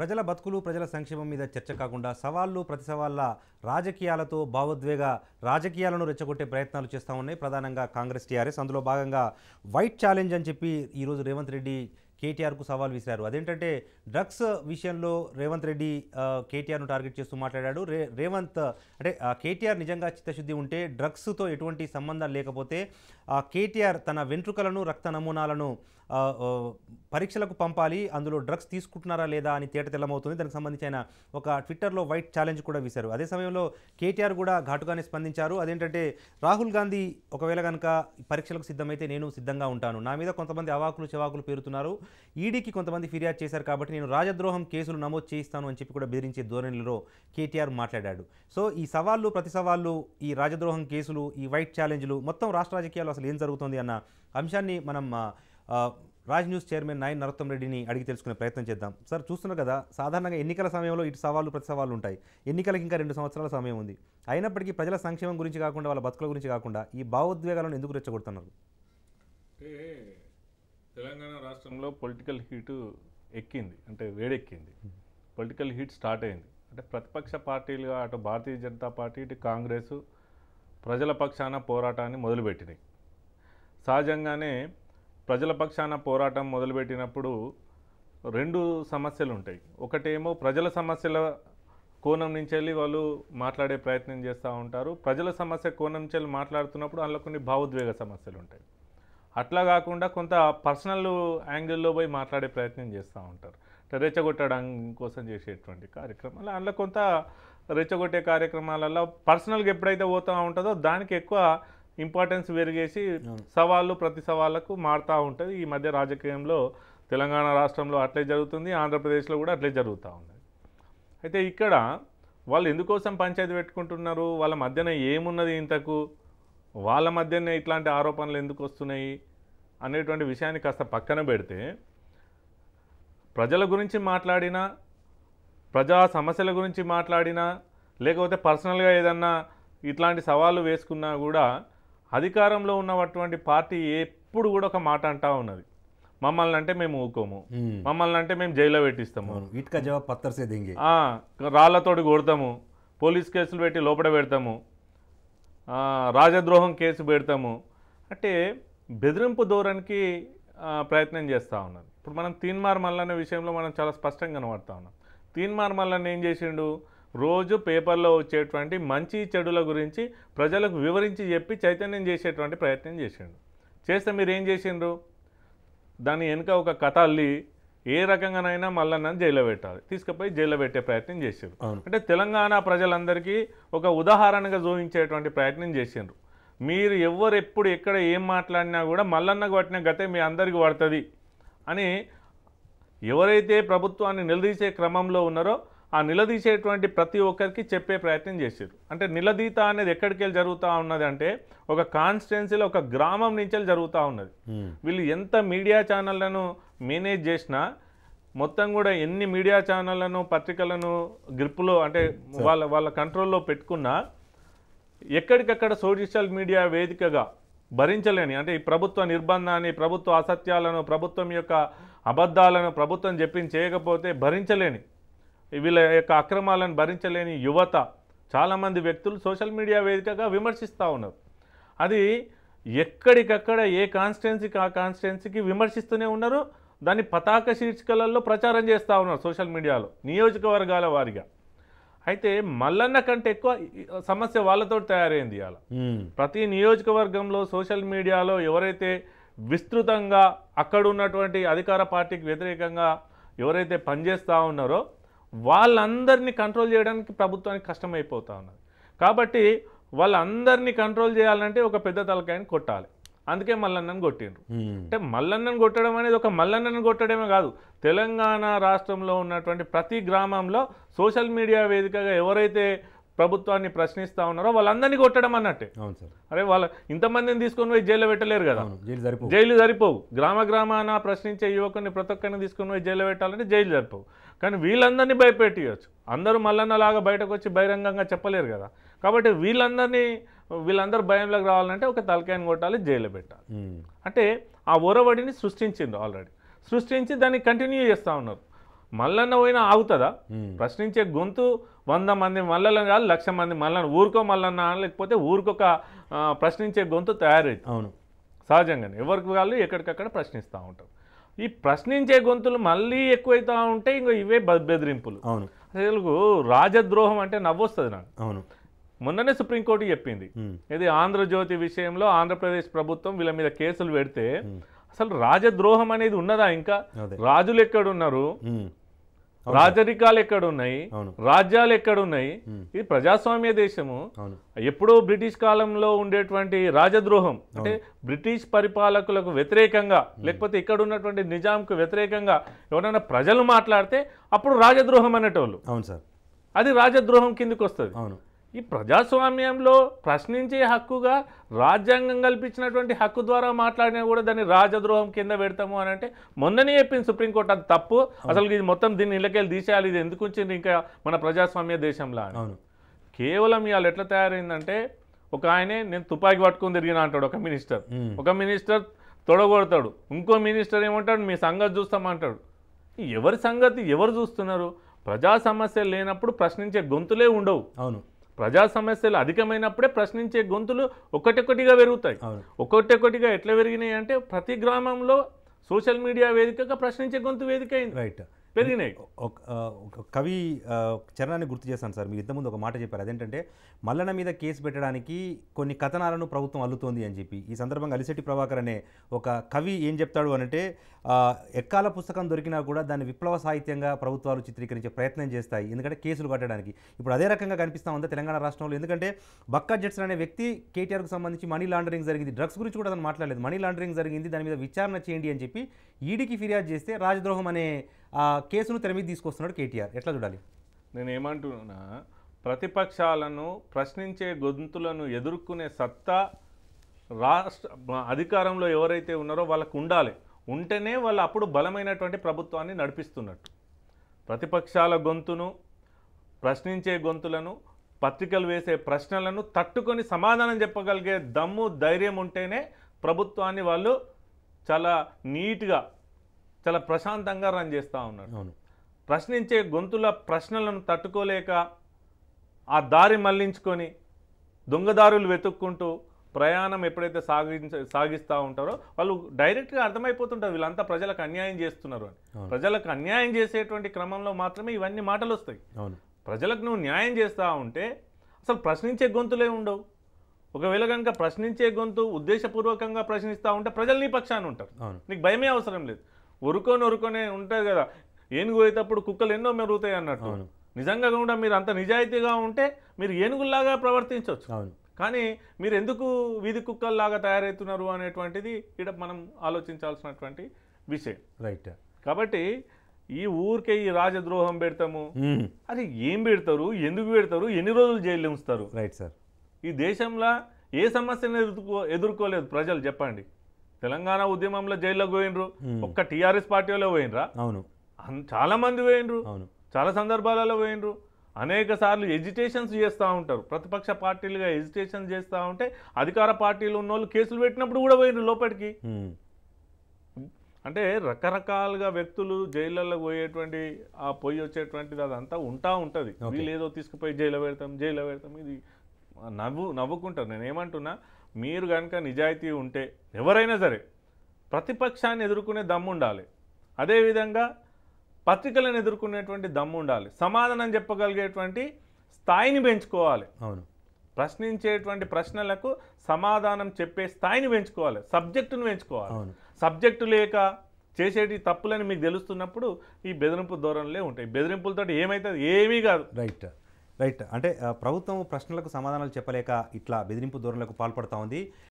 ప్రజల బతుకులు ప్రజల సంక్షేమం మీద చర్చ కాకుండా సవాళ్లు ప్రతి సవాళ్ళ రాజకీయాలతో భావోద్వేగ రాజకీయాలను రెచ్చగొట్టే ప్రయత్నాలు చేస్తూ ఉన్నాయి ప్రధానంగా కాంగ్రెస్ టీఆర్ఎస్ అందులో భాగంగా వైట్ ఛాలెంజ్ అని చెప్పి ఈరోజు రేవంత్ రెడ్డి కేటీఆర్కు సవాల్ విసిరారు అదేంటంటే డ్రగ్స్ విషయంలో రేవంత్ రెడ్డి కేటీఆర్ను టార్గెట్ చేస్తూ మాట్లాడాడు రే రేవంత్ అంటే కేటీఆర్ నిజంగా చిత్తశుద్ధి ఉంటే డ్రగ్స్తో ఎటువంటి సంబంధం లేకపోతే కేటీఆర్ తన వెంట్రుకలను రక్త నమూనాలను పరీక్షలకు పంపాలి అందులో డ్రగ్స్ తీసుకుంటున్నారా లేదా అని తేట తెల్లమవుతుంది దానికి సంబంధించి ఆయన ఒక ట్విట్టర్లో వైట్ ఛాలెంజ్ కూడా వేశారు అదే సమయంలో కేటీఆర్ కూడా ఘాటుగానే స్పందించారు అదేంటంటే రాహుల్ గాంధీ ఒకవేళ కనుక పరీక్షలకు సిద్ధమైతే నేను సిద్ధంగా ఉంటాను నా మీద కొంతమంది అవాకులు చెవాకులు పేరుతున్నారు ఈడీకి కొంతమంది ఫిర్యాదు చేశారు కాబట్టి నేను రాజద్రోహం కేసులు నమోదు చేయిస్తాను అని చెప్పి కూడా బెదిరించే ధోరణిలో కేటీఆర్ మాట్లాడాడు సో ఈ సవాళ్ళు ప్రతి సవాళ్ళు ఈ రాజద్రోహం కేసులు ఈ వైట్ ఛాలెంజ్లు మొత్తం రాష్ట్ర రాజకీయాలు అసలు ఏం జరుగుతుంది అన్న అంశాన్ని మనం రాజ్ న్యూస్ చైర్మన్ నాయన్ నరోత్తం రెడ్డిని అడిగి తెలుసుకునే ప్రయత్నం చేద్దాం సార్ చూస్తున్నారు కదా సాధారణంగా ఎన్నికల సమయంలో ఇటు సవాళ్ళు ప్రతి సవాళ్ళు ఉంటాయి ఎన్నికలకు ఇంకా రెండు సంవత్సరాల సమయం ఉంది అయినప్పటికీ ప్రజల సంక్షేమం గురించి కాకుండా వాళ్ళ బతుకుల గురించి కాకుండా ఈ భావోద్వేగాలను ఎందుకు రెచ్చగొడుతున్నారు తెలంగాణ రాష్ట్రంలో పొలిటికల్ హీటు ఎక్కింది అంటే వేడెక్కింది పొలిటికల్ హీట్ స్టార్ట్ అయింది అంటే ప్రతిపక్ష పార్టీలుగా అటు భారతీయ జనతా పార్టీ ఇటు కాంగ్రెస్ ప్రజల పక్షాన పోరాటాన్ని మొదలుపెట్టినాయి సహజంగానే ప్రజల పక్షాన పోరాటం మొదలుపెట్టినప్పుడు రెండు సమస్యలు ఉంటాయి ఒకటేమో ప్రజల సమస్యల కోణం నుంచి వెళ్ళి వాళ్ళు మాట్లాడే ప్రయత్నం చేస్తూ ఉంటారు ప్రజల సమస్య కోణం నుంచి వెళ్ళి మాట్లాడుతున్నప్పుడు అందులో కొన్ని భావోద్వేగ సమస్యలు ఉంటాయి అట్లా కాకుండా కొంత పర్సనల్ యాంగిల్లో పోయి మాట్లాడే ప్రయత్నం చేస్తూ ఉంటారు రెచ్చగొట్టడం కోసం చేసేటువంటి కార్యక్రమాలు అందులో కొంత రెచ్చగొట్టే కార్యక్రమాలలో పర్సనల్గా ఎప్పుడైతే పోతూ ఉంటుందో దానికి ఎక్కువ ఇంపార్టెన్స్ పెరిగేసి సవాళ్ళు ప్రతి సవాళ్ళకు మారుతూ ఉంటుంది ఈ మధ్య రాజకీయంలో తెలంగాణ రాష్ట్రంలో అట్లే జరుగుతుంది ఆంధ్రప్రదేశ్లో కూడా అట్లే జరుగుతూ ఉంది అయితే ఇక్కడ వాళ్ళు ఎందుకోసం పంచాయతీ పెట్టుకుంటున్నారు వాళ్ళ మధ్యన ఏమున్నది ఇంతకు వాళ్ళ మధ్యనే ఇట్లాంటి ఆరోపణలు ఎందుకు వస్తున్నాయి అనేటువంటి విషయాన్ని కాస్త పక్కన పెడితే ప్రజల గురించి మాట్లాడినా ప్రజా సమస్యల గురించి మాట్లాడినా లేకపోతే పర్సనల్గా ఏదన్నా ఇట్లాంటి సవాళ్ళు వేసుకున్నా కూడా అధికారంలో ఉన్నటువంటి పార్టీ ఎప్పుడు కూడా ఒక మాట అంటా ఉన్నది మమ్మల్ని అంటే మేము ఊకోము మమ్మల్ని అంటే మేము జైల్లో పెట్టిస్తాము ఇటుక జవాబు పత్తర్సే రాళ్లతోటి కొడతాము పోలీస్ కేసులు పెట్టి లోపల పెడతాము రాజద్రోహం కేసు పెడతాము అంటే బెదిరింపు ధోరణికి ప్రయత్నం చేస్తూ ఉన్నారు ఇప్పుడు మనం తీన్మార్ మల్లన్న విషయంలో మనం చాలా స్పష్టంగా కనబడతా ఉన్నాం తీన్మార్ మల్లన్న ఏం చేసిండు రోజు పేపర్లో వచ్చేటువంటి మంచి చెడుల గురించి ప్రజలకు వివరించి చెప్పి చైతన్యం చేసేటువంటి ప్రయత్నం చేసిండు చేస్తే మీరు ఏం చేసిండ్రు దాని వెనుక ఒక కథ అల్లి ఏ రకంగానైనా మల్లన్నను జైల్లో పెట్టాలి తీసుకుపోయి జైల్లో పెట్టే ప్రయత్నం చేశారు అంటే తెలంగాణ ప్రజలందరికీ ఒక ఉదాహరణగా జోహించేటువంటి ప్రయత్నం చేసిండ్రు మీరు ఎవరు ఎప్పుడు ఎక్కడ ఏం మాట్లాడినా కూడా మల్లన్నకు పట్టిన గతే మీ అందరికీ పడుతుంది అని ఎవరైతే ప్రభుత్వాన్ని నిలదీసే క్రమంలో ఉన్నారో ఆ నిలదీసేటువంటి ప్రతి ఒక్కరికి చెప్పే ప్రయత్నం చేశారు అంటే నిలదీత అనేది ఎక్కడికి వెళ్ళి జరుగుతూ ఉన్నది అంటే ఒక కాన్స్టిట్యున్సీలో ఒక గ్రామం నుంచి జరుగుతూ ఉన్నది వీళ్ళు ఎంత మీడియా ఛానళ్లను మేనేజ్ చేసినా మొత్తం కూడా ఎన్ని మీడియా ఛానళ్లను పత్రికలను గ్రిప్లో అంటే వాళ్ళ వాళ్ళ కంట్రోల్లో పెట్టుకున్నా ఎక్కడికక్కడ సోషల్ మీడియా వేదికగా భరించలేని అంటే ఈ ప్రభుత్వ నిర్బంధాన్ని ప్రభుత్వ అసత్యాలను ప్రభుత్వం యొక్క అబద్ధాలను ప్రభుత్వం చెప్పి చేయకపోతే భరించలేని వీళ్ళ యొక్క అక్రమాలను భరించలేని యువత చాలామంది వ్యక్తులు సోషల్ మీడియా వేదికగా విమర్శిస్తూ ఉన్నారు అది ఎక్కడికక్కడ ఏ కాన్స్టిట్యున్సీకి ఆ కాన్స్టిట్యున్సీకి విమర్శిస్తూనే ఉన్నారు దాన్ని పతాక శీర్షికలలో ప్రచారం చేస్తూ ఉన్నారు సోషల్ మీడియాలో నియోజకవర్గాల వారిగా అయితే మల్లన్న కంటే ఎక్కువ సమస్య వాళ్ళతో తయారైంది ఇవాళ ప్రతి నియోజకవర్గంలో సోషల్ మీడియాలో ఎవరైతే విస్తృతంగా అక్కడ ఉన్నటువంటి అధికార పార్టీకి వ్యతిరేకంగా ఎవరైతే పనిచేస్తూ ఉన్నారో వాళ్ళందరినీ కంట్రోల్ చేయడానికి ప్రభుత్వానికి కష్టమైపోతూ ఉన్నది కాబట్టి వాళ్ళందరినీ కంట్రోల్ చేయాలంటే ఒక పెద్ద తలకాయని కొట్టాలి అందుకే మల్లన్నను కొట్టిండ్రు అంటే మల్లన్నను కొట్టడం అనేది ఒక మల్లన్నను కొట్టడమే కాదు తెలంగాణ రాష్ట్రంలో ఉన్నటువంటి ప్రతి గ్రామంలో సోషల్ మీడియా వేదికగా ఎవరైతే ప్రభుత్వాన్ని ప్రశ్నిస్తూ ఉన్నారో వాళ్ళందరినీ కొట్టడం అన్నట్టే అవును సార్ అరే వాళ్ళ ఇంతమందిని తీసుకొని పోయి జైల్లో పెట్టలేరు కదా జైలు సరిపోవు జైలు సరిపోవు గ్రామ గ్రామాన ప్రశ్నించే యువకుని ప్రతి ఒక్కరిని తీసుకొని పోయి జైల్లో పెట్టాలంటే జైలు సరిపోవు కానీ వీళ్ళందరినీ భయపెట్టియచ్చు అందరూ మల్లన్నలాగా బయటకు వచ్చి బహిరంగంగా చెప్పలేరు కదా కాబట్టి వీళ్ళందరినీ వీళ్ళందరూ భయంలోకి రావాలంటే ఒక తలకాయని కొట్టాలి జైలు పెట్టాలి అంటే ఆ ఒరవడిని సృష్టించింది ఆల్రెడీ సృష్టించి దాన్ని కంటిన్యూ చేస్తూ ఉన్నారు మల్లన్న పోయినా ఆగుతుందా ప్రశ్నించే గొంతు వంద మంది మల్లలను కాదు లక్ష మంది మల్లన్న ఊరుకో మల్లన్న లేకపోతే ఊరికొక ప్రశ్నించే గొంతు తయారైంది అవును సహజంగానే ఎవరికి వాళ్ళు ఎక్కడికక్కడ ప్రశ్నిస్తూ ఉంటారు ఈ ప్రశ్నించే గొంతులు మళ్ళీ ఎక్కువైతా ఉంటే ఇంకా ఇవే బెదిరింపులు అవును తెలుగు రాజద్రోహం అంటే నవ్వొస్తుంది నాకు అవును మొన్ననే సుప్రీంకోర్టు చెప్పింది ఇది ఆంధ్రజ్యోతి విషయంలో ఆంధ్రప్రదేశ్ ప్రభుత్వం వీళ్ళ మీద కేసులు పెడితే అసలు రాజద్రోహం అనేది ఉన్నదా ఇంకా రాజులు ఎక్కడున్నారు రాజరికాలు ఎక్కడున్నాయి రాజ్యాలు ఎక్కడున్నాయి ఇది ప్రజాస్వామ్య దేశము ఎప్పుడో బ్రిటిష్ కాలంలో ఉండేటువంటి రాజద్రోహం అంటే బ్రిటిష్ పరిపాలకులకు వ్యతిరేకంగా లేకపోతే ఇక్కడ ఉన్నటువంటి నిజాంకు వ్యతిరేకంగా ఎవరైనా ప్రజలు మాట్లాడితే అప్పుడు రాజద్రోహం అనేటోళ్ళు అవును సార్ అది రాజద్రోహం కిందకు వస్తుంది అవును ఈ ప్రజాస్వామ్యంలో ప్రశ్నించే హక్కుగా రాజ్యాంగం కల్పించినటువంటి హక్కు ద్వారా మాట్లాడినా కూడా దాన్ని రాజద్రోహం కింద పెడతాము అని అంటే మొన్ననే చెప్పింది సుప్రీంకోర్టు అది తప్పు అసలు ఇది మొత్తం దీన్ని ఇళ్ళకెళ్ళి తీసేయాలి ఇది ఎందుకు వచ్చింది ఇంకా మన ప్రజాస్వామ్య దేశంలో అవును కేవలం ఇవాళ ఎట్లా తయారైందంటే ఒక ఆయనే నేను తుపాకి పట్టుకుని తిరిగిన అంటాడు ఒక మినిస్టర్ ఒక మినిస్టర్ తొడగొడతాడు ఇంకో మినిస్టర్ ఏమంటాడు మీ సంగతి చూస్తామంటాడు ఎవరి సంగతి ఎవరు చూస్తున్నారు ప్రజా సమస్యలు లేనప్పుడు ప్రశ్నించే గొంతులే ఉండవు అవును ప్రజా సమస్యలు అధికమైనప్పుడే ప్రశ్నించే గొంతులు ఒకటొకటిగా పెరుగుతాయి ఒకటొకటిగా ఎట్లా పెరిగినాయి అంటే ప్రతి గ్రామంలో సోషల్ మీడియా వేదికగా ప్రశ్నించే గొంతు వేదిక అయింది రైట్ పెరిగినాయి ఒక కవి చరణాన్ని గుర్తు చేశాను సార్ మీరు ఇంతకుముందు ఒక మాట చెప్పారు అదేంటంటే మల్లన మీద కేసు పెట్టడానికి కొన్ని కథనాలను ప్రభుత్వం అల్లుతోంది అని చెప్పి ఈ సందర్భంగా అలిశెట్టి ప్రభాకర్ అనే ఒక కవి ఏం చెప్తాడు అనంటే ఎక్కాల పుస్తకం దొరికినా కూడా దాన్ని విప్లవ సాహిత్యంగా ప్రభుత్వాలు చిత్రీకరించే ప్రయత్నం చేస్తాయి ఎందుకంటే కేసులు కట్టడానికి ఇప్పుడు అదే రకంగా కనిపిస్తా ఉందా తెలంగాణ రాష్ట్రంలో ఎందుకంటే బక్కా జెట్సన్ అనే వ్యక్తి కేటీఆర్కు సంబంధించి మనీ లాండరింగ్ జరిగింది డ్రగ్స్ గురించి కూడా అతను మాట్లాడలేదు మనీ లాండరింగ్ జరిగింది దాని మీద విచారణ చేయండి అని చెప్పి ఈడీకి ఫిర్యాదు చేస్తే రాజద్రోహం అనే కేసును తెరమీద తీసుకొస్తున్నాడు కేటీఆర్ ఎట్లా చూడాలి నేను ఏమంటున్నా ప్రతిపక్షాలను ప్రశ్నించే గొంతులను ఎదుర్కొనే సత్తా రాష్ట్ర అధికారంలో ఎవరైతే ఉన్నారో వాళ్ళకు ఉండాలి ఉంటేనే వాళ్ళు అప్పుడు బలమైనటువంటి ప్రభుత్వాన్ని నడిపిస్తున్నట్టు ప్రతిపక్షాల గొంతును ప్రశ్నించే గొంతులను పత్రికలు వేసే ప్రశ్నలను తట్టుకొని సమాధానం చెప్పగలిగే దమ్ము ధైర్యం ఉంటేనే ప్రభుత్వాన్ని వాళ్ళు చాలా నీట్గా చాలా ప్రశాంతంగా రన్ చేస్తూ ఉన్నాడు అవును ప్రశ్నించే గొంతుల ప్రశ్నలను తట్టుకోలేక ఆ దారి మళ్లించుకొని దొంగదారులు వెతుక్కుంటూ ప్రయాణం ఎప్పుడైతే సాగించ సాగిస్తూ ఉంటారో వాళ్ళు డైరెక్ట్గా అర్థమైపోతుంటారు వీళ్ళంతా ప్రజలకు అన్యాయం చేస్తున్నారు అని ప్రజలకు అన్యాయం చేసేటువంటి క్రమంలో మాత్రమే ఇవన్నీ మాటలు వస్తాయి ప్రజలకు నువ్వు న్యాయం చేస్తూ ఉంటే అసలు ప్రశ్నించే గొంతులే ఉండవు ఒకవేళ కనుక ప్రశ్నించే గొంతు ఉద్దేశపూర్వకంగా ప్రశ్నిస్తూ ఉంటే ప్రజలు నీ పక్షాన్ని ఉంటారు నీకు భయమే అవసరం లేదు ఒరుకొని ఒరుకొనే ఉంటుంది కదా ఏనుగు పోయేటప్పుడు కుక్కలు ఎన్నో మెరుగుతాయి అన్నట్టు నిజంగా కూడా మీరు అంత నిజాయితీగా ఉంటే మీరు ఏనుగుల్లాగా ప్రవర్తించవచ్చు కానీ మీరు ఎందుకు వీధి కుక్కల్లాగా తయారవుతున్నారు అనేటువంటిది ఇక్కడ మనం ఆలోచించాల్సినటువంటి విషయం రైట్ కాబట్టి ఈ ఊరికే ఈ రాజద్రోహం పెడతాము అది ఏం పెడతారు ఎందుకు పెడతారు ఎన్ని రోజులు జైలు ఉంచుతారు రైట్ సార్ ఈ దేశంలో ఏ సమస్యను ఎదుర్కో ఎదుర్కోలేదు ప్రజలు చెప్పండి తెలంగాణ ఉద్యమంలో జైల్లోకి పోయినరు ఒక్క టీఆర్ఎస్ పార్టీలో పోయినరా అవును చాలా మంది పోయినరు అవును చాలా సందర్భాలలో పోయినరు అనేక సార్లు ఎజిటేషన్స్ చేస్తూ ఉంటారు ప్రతిపక్ష పార్టీలుగా ఎజిటేషన్ చేస్తూ ఉంటే అధికార పార్టీలు ఉన్న వాళ్ళు కేసులు పెట్టినప్పుడు కూడా పోయినరు లోపలికి అంటే రకరకాలుగా వ్యక్తులు జైళ్ళల్లో పోయేటువంటి ఆ పొయ్యి వచ్చేటువంటిది అదంతా ఉంటా ఉంటుంది వీళ్ళు ఏదో తీసుకుపోయి జైలు పెడతాం జైలు పెడతాం ఇది నవ్వు నవ్వుకుంటారు నేను ఏమంటున్నా మీరు కనుక నిజాయితీ ఉంటే ఎవరైనా సరే ప్రతిపక్షాన్ని ఎదుర్కొనే దమ్ము ఉండాలి అదేవిధంగా పత్రికలను ఎదుర్కొనేటువంటి దమ్ము ఉండాలి సమాధానం చెప్పగలిగేటువంటి స్థాయిని పెంచుకోవాలి అవును ప్రశ్నించేటువంటి ప్రశ్నలకు సమాధానం చెప్పే స్థాయిని పెంచుకోవాలి సబ్జెక్టును పెంచుకోవాలి సబ్జెక్టు లేక చేసేటి తప్పులని మీకు తెలుస్తున్నప్పుడు ఈ బెదిరింపు ధోరణులే ఉంటాయి బెదిరింపులతో ఏమైతుంది ఏమీ కాదు రైట్ రైట్ అంటే ప్రభుత్వం ప్రశ్నలకు సమాధానాలు చెప్పలేక ఇట్లా బెదిరింపు ధోరణులకు పాల్పడుతూ ఉంది